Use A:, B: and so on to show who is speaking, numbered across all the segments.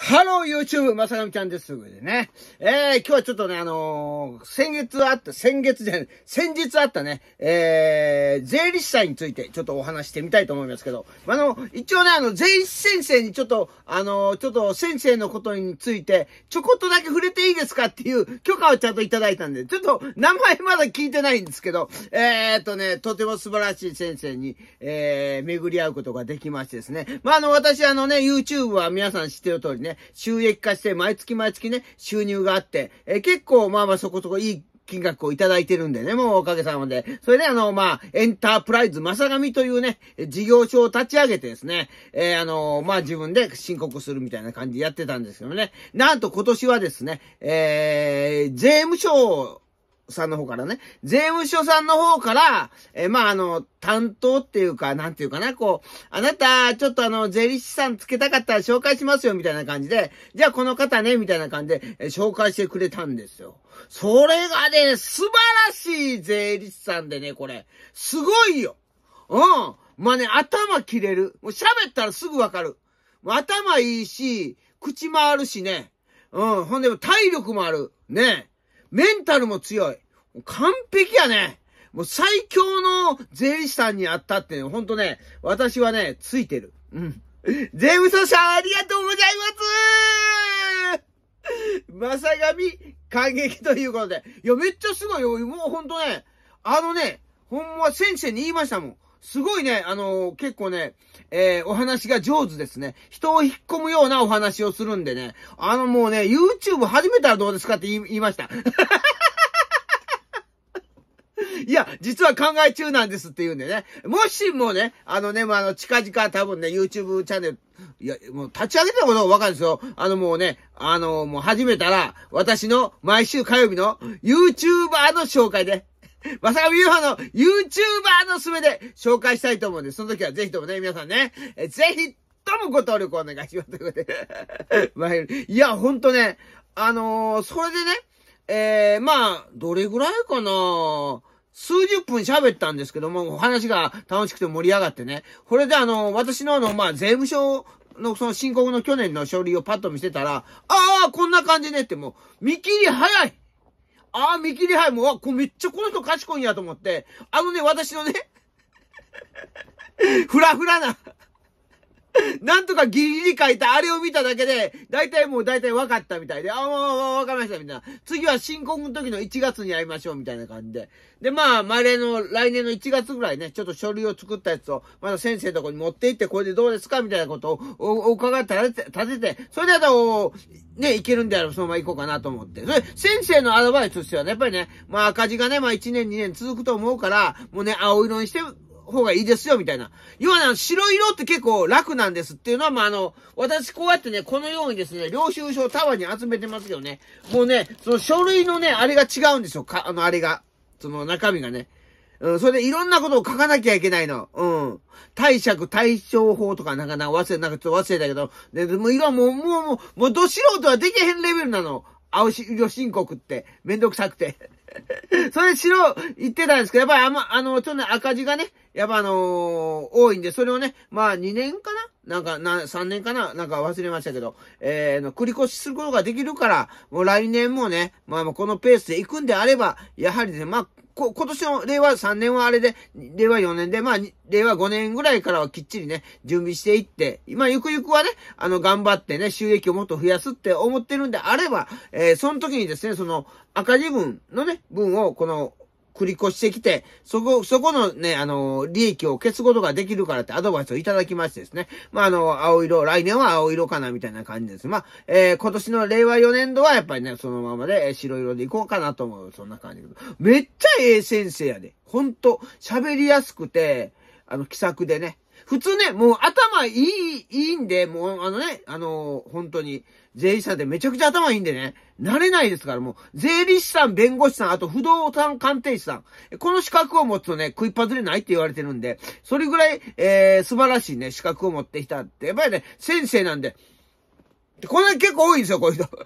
A: ハロー YouTube、まさかみちゃんです。でね。えー、今日はちょっとね、あのー、先月あった、先月じゃない、先日あったね、えー、税理士さんについてちょっとお話してみたいと思いますけど、あの、一応ね、あの、税理士先生にちょっと、あのー、ちょっと先生のことについて、ちょこっとだけ触れていいですかっていう許可をちゃんといただいたんで、ちょっと名前まだ聞いてないんですけど、えーとね、とても素晴らしい先生に、えー、巡り合うことができましてですね。まあ、あの、私あのね、YouTube は皆さん知ってる通りね、ね、収益化して、毎月毎月ね、収入があって、え結構、まあまあそこそこいい金額をいただいてるんでね、もうおかげさまで。それであの、まあ、エンタープライズまさがみというね、事業所を立ち上げてですね、えー、あの、まあ、自分で申告するみたいな感じでやってたんですけどね。なんと今年はですね、えー、税務署をさんの方からね、税務署さんの方から、えー、まあ、あの、担当っていうか、なんていうかな、こう、あなた、ちょっとあの、税理士さんつけたかったら紹介しますよ、みたいな感じで、じゃあこの方ね、みたいな感じで、えー、紹介してくれたんですよ。それがね、素晴らしい税理士さんでね、これ。すごいようんまあ、ね、頭切れる。もう喋ったらすぐわかる。頭いいし、口回るしね。うん。ほんで、体力もある。ね。メンタルも強い。完璧やね。もう最強の税理士さんに会ったって、ほんとね、私はね、ついてる。うん。税務署さんありがとうございますまさがみ感激ということで。いや、めっちゃすごいよ。もうほんとね、あのね、ほんま先生に言いましたもん。すごいね、あのー、結構ね、えー、お話が上手ですね。人を引っ込むようなお話をするんでね。あのもうね、YouTube 始めたらどうですかって言いました。いや、実は考え中なんですって言うんでね。もしもね、あのね、まあ、の、近々多分ね、YouTube チャンネル、いや、もう立ち上げたことわかるんですよ。あのもうね、あの、もう始めたら、私の毎週火曜日の YouTuber の紹介で、まさかみゆはの YouTuber のすべで紹介したいと思うんで、その時はぜひともね、皆さんね、えぜひともご登録お願いします。ということで。まあ、いや、ほんとね、あのー、それでね、えー、まあ、どれぐらいかな数十分喋ったんですけども、お話が楽しくて盛り上がってね。これであのー、私のあの、まあ、税務署のその申告の去年の書類をパッと見せたら、ああ、こんな感じねってもう、見切り早いああ、見切りハイわ、は、こめっちゃこの人賢いんやと思って、あのね、私のねふらふらな なんとかギリギリ書いたあれを見ただけで、だいたいもう大体分かったみたいで、ああ、わかりましたみたいな。次は新婚の時の1月に会いましょうみたいな感じで。で、まあ、まれの来年の1月ぐらいね、ちょっと書類を作ったやつを、まだ先生のとこに持って行って、これでどうですかみたいなことをお伺い立てて、立てて、それでと、ね、いけるんであればそのまま行こうかなと思って。それ、先生のアドバイスとしてはね、やっぱりね、まあ赤字がね、まあ1年2年続くと思うから、もうね、青色にして、方がいいですよ、みたいな。要は、白色って結構楽なんですっていうのは、まあ、あの、私こうやってね、このようにですね、領収書をタワーに集めてますけどね、もうね、その書類のね、あれが違うんですよ、か、あの、あれが。その中身がね。うん、それでいろんなことを書かなきゃいけないの。うん。貸借対処法とかなんかな、忘れ、なんかちょっと忘れたけど、で、もういろもう、もう、もう、もう、ど素人はできへんレベルなの。青信国って、めんどくさくて それしろ、言ってたんですけど、やっぱりあま、あの、ちょっと赤字がね、やっぱあのー、多いんで、それをね、まあ2年かななんか、な、3年かななんか忘れましたけど、えー、の、繰り越しすることができるから、もう来年もね、まあこのペースで行くんであれば、やはりね、まあ、こ、今年の令和3年はあれで、令和4年で、まあ、令和5年ぐらいからはきっちりね、準備していって、今、まあ、ゆくゆくはね、あの、頑張ってね、収益をもっと増やすって思ってるんであれば、えー、その時にですね、その、赤字分のね、分を、この、繰り越してきて、そこ、そこのね、あの、利益を消すことができるからってアドバイスをいただきましてですね。まあ、あの、青色、来年は青色かなみたいな感じです。まあ、えー、今年の令和4年度はやっぱりね、そのままで、え白色でいこうかなと思う。そんな感じけめっちゃええ先生やで。ほんと、喋りやすくて、あの、気さくでね、普通ね、もう頭いい、いいんで、もうあのね、あのー、本当に、税理士さんってめちゃくちゃ頭いいんでね、慣れないですから、もう、税理士さん、弁護士さん、あと不動産鑑定士さん、この資格を持つとね、食いっぱずれないって言われてるんで、それぐらい、えー、素晴らしいね、資格を持ってきたって、やっぱりね、先生なんで、この結構多いんですよ、こういう人。で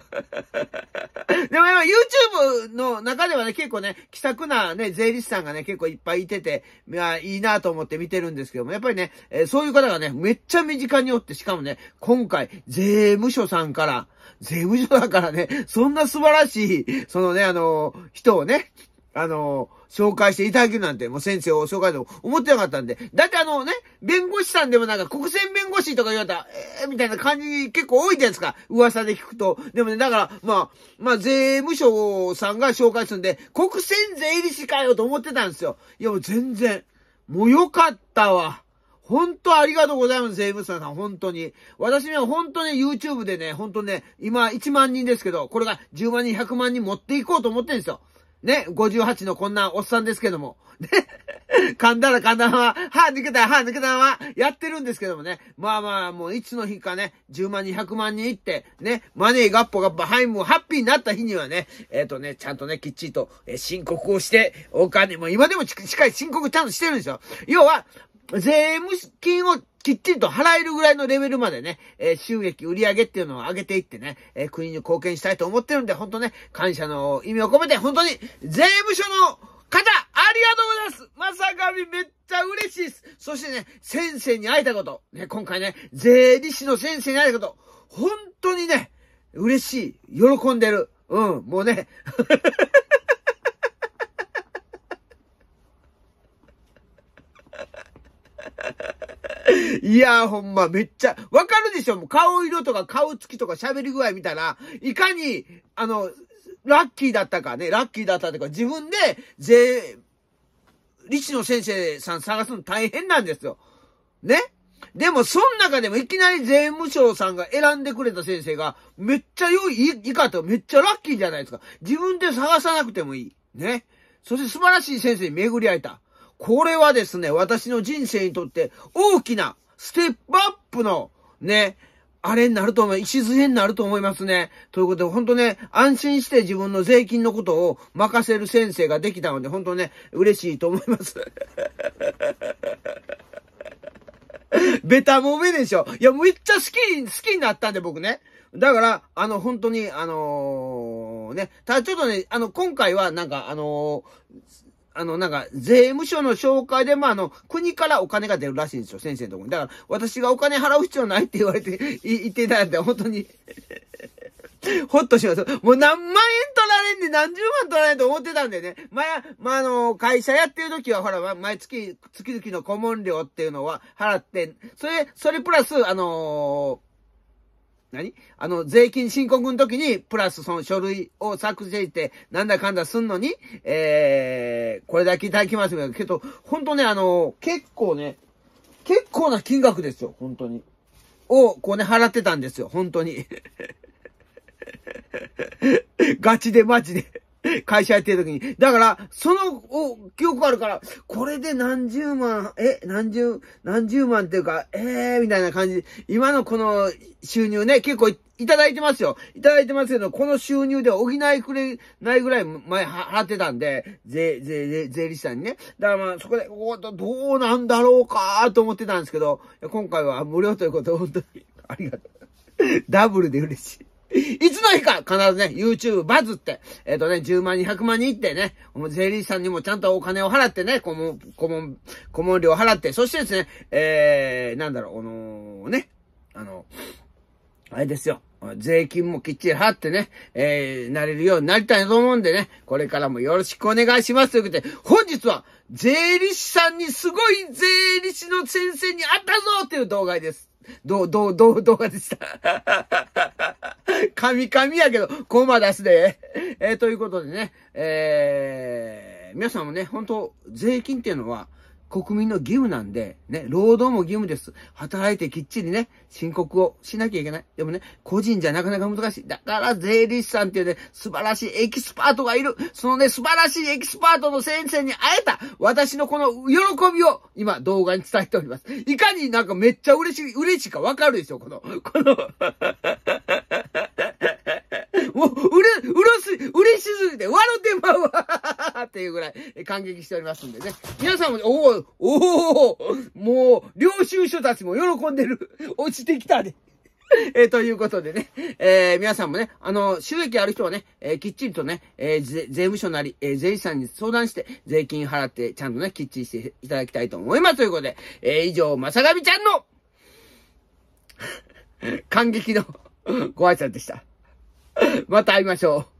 A: もやっぱ YouTube の中ではね、結構ね、気さくなね、税理士さんがね、結構いっぱいいてて、いや、いいなと思って見てるんですけども、やっぱりね、えー、そういう方がね、めっちゃ身近におって、しかもね、今回、税務署さんから、税務署だからね、そんな素晴らしい、そのね、あのー、人をね、あのー紹介していただけるなんて、もう先生を紹介でも思ってなかったんで。だってあのね、弁護士さんでもなんか国選弁護士とか言われたら、えー、みたいな感じ結構多いじゃないですか。噂で聞くと。でもね、だから、まあ、まあ、税務署さんが紹介するんで、国選税理士かよと思ってたんですよ。いや、もう全然。もうよかったわ。本当ありがとうございます、税務署さん、本当に。私には本当に YouTube でね、本当ね、今1万人ですけど、これが10万人、100万人持っていこうと思ってるんですよ。ね、58のこんなおっさんですけども、ね、噛 んだら噛んだまま、歯抜けた歯抜けたまま、やってるんですけどもね、まあまあ、もういつの日かね、10万人、100万人いって、ね、マネーガッポガッポ、ハイムハッピーになった日にはね、えっ、ー、とね、ちゃんとね、きっちりと、え申告をして、お金も、今でもしっかり申告ちゃんとしてるんですよ。要は、税務金をきっちりと払えるぐらいのレベルまでね、え収益、売り上げっていうのを上げていってね、え国に貢献したいと思ってるんで、本当ね、感謝の意味を込めて、本当に、税務署の方、ありがとうございますまさかみめっちゃ嬉しいです。そしてね、先生に会えたこと。ね、今回ね、税理士の先生に会えたこと。本当にね、嬉しい。喜んでる。うん、もうね。いやーほんま、めっちゃ、わかるでしょもう顔色とか顔つきとか喋り具合見たら、いかに、あの、ラッキーだったかね、ラッキーだったとか、自分で、税、理事の先生さん探すの大変なんですよ。ねでも、その中でもいきなり税務省さんが選んでくれた先生が、めっちゃ良い、いいかと、めっちゃラッキーじゃないですか。自分で探さなくてもいい。ね。そして素晴らしい先生に巡り会えた。これはですね、私の人生にとって大きなステップアップのね、あれになると思う、礎になると思いますね。ということで、本当ね、安心して自分の税金のことを任せる先生ができたので、本当ね、嬉しいと思います。ベタもめでしょ。いや、めっちゃ好き、好きになったんで、僕ね。だから、あの、本当に、あのー、ね、ただちょっとね、あの、今回は、なんか、あのーあの、なんか、税務署の紹介で、まあ、あの、国からお金が出るらしいんですよ、先生のとこに。だから、私がお金払う必要ないって言われて、言っていただいて、本当に ほっとします。もう何万円取られんで、何十万取られんと思ってたんでね。まあ、まあ、あの、会社やってる時は、ほら、毎月、月々の顧問料っていうのは払って、それ、それプラス、あのー何あの、税金申告の時に、プラスその書類を作成して、なんだかんだすんのに、えー、これだけいただきますけど、本当ね、あの、結構ね、結構な金額ですよ、本当に。を、こうね、払ってたんですよ、本当に。ガチでマジで会社やってる時に。だから、その、お、記憶あるから、これで何十万、え、何十、何十万っていうか、えー、みたいな感じ。今のこの収入ね、結構いただいてますよ。いただいてますけど、この収入で補いくれないぐらい前払ってたんで、税、税、税、税理士さんにね。だからまあ、そこで、おどうなんだろうかと思ってたんですけど、今回は無料ということ、本当に、ありがとう。ダブルで嬉しい。いつの日か必ずね、YouTube バズって、えっ、ー、とね、10万200万人行ってね、税理士さんにもちゃんとお金を払ってね、顧問、顧問、顧問料払って、そしてですね、えー、なんだろう、あのー、ね、あの、あれですよ。税金もきっちり払ってね、えー、なれるようになりたいと思うんでね、これからもよろしくお願いしますということで、本日は税理士さんにすごい税理士の先生に会ったぞという動画です。どう、どう、どう、動画でした。神々やけど、コマ出すで。えー、ということでね、えー、皆さんもね、本当税金っていうのは、国民の義務なんで、ね、労働も義務です。働いてきっちりね、申告をしなきゃいけない。でもね、個人じゃなかなか難しい。だから税理士さんっていうね、素晴らしいエキスパートがいる。そのね、素晴らしいエキスパートの先生に会えた。私のこの喜びを今動画に伝えております。いかになんかめっちゃ嬉しい、嬉しいかわかるでしょ、この、このもう、うれ、うれし、しすぎて、笑ってまうわっていうぐらい、感激しておりますんでね。皆さんも、おおおおもう、領収書たちも喜んでる。落ちてきたで。えー、ということでね、えー、皆さんもね、あの、収益ある人はね、えー、きっちりとね、え税務署なり、え税理士さんに相談して、税金払って、ちゃんとね、きっちりしていただきたいと思います。ということで、え以上、まさがみちゃんの、感激のご挨拶でした。また会いましょう。